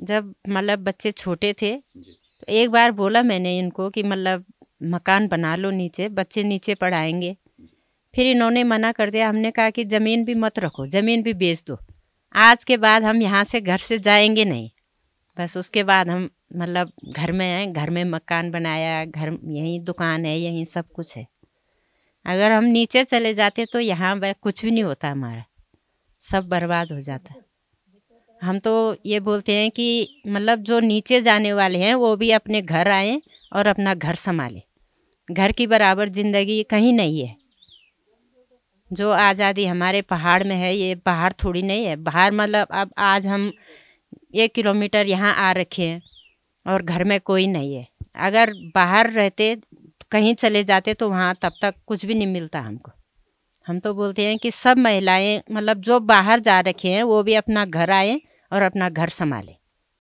जब मतलब बच्चे छोटे थे तो एक बार बोला मैंने इनको कि मतलब मकान बना लो नीचे बच्चे नीचे पढ़ाएंगे फिर इन्होंने मना कर दिया हमने कहा कि ज़मीन भी मत रखो ज़मीन भी बेच दो आज के बाद हम यहाँ से घर से जाएंगे नहीं बस उसके बाद हम मतलब घर में आए घर में मकान बनाया घर यहीं दुकान है यहीं सब कुछ है अगर हम नीचे चले जाते तो यहाँ कुछ भी नहीं होता हमारा सब बर्बाद हो जाता हम तो ये बोलते हैं कि मतलब जो नीचे जाने वाले हैं वो भी अपने घर आए और अपना घर संभालें घर की बराबर ज़िंदगी कहीं नहीं है जो आज़ादी हमारे पहाड़ में है ये बाहर थोड़ी नहीं है बाहर मतलब अब आज हम एक किलोमीटर यहाँ आ रखे हैं और घर में कोई नहीं है अगर बाहर रहते कहीं चले जाते तो वहाँ तब तक कुछ भी नहीं मिलता हमको हम तो बोलते हैं कि सब महिलाएं मतलब जो बाहर जा रखे हैं वो भी अपना घर आए और अपना घर संभालें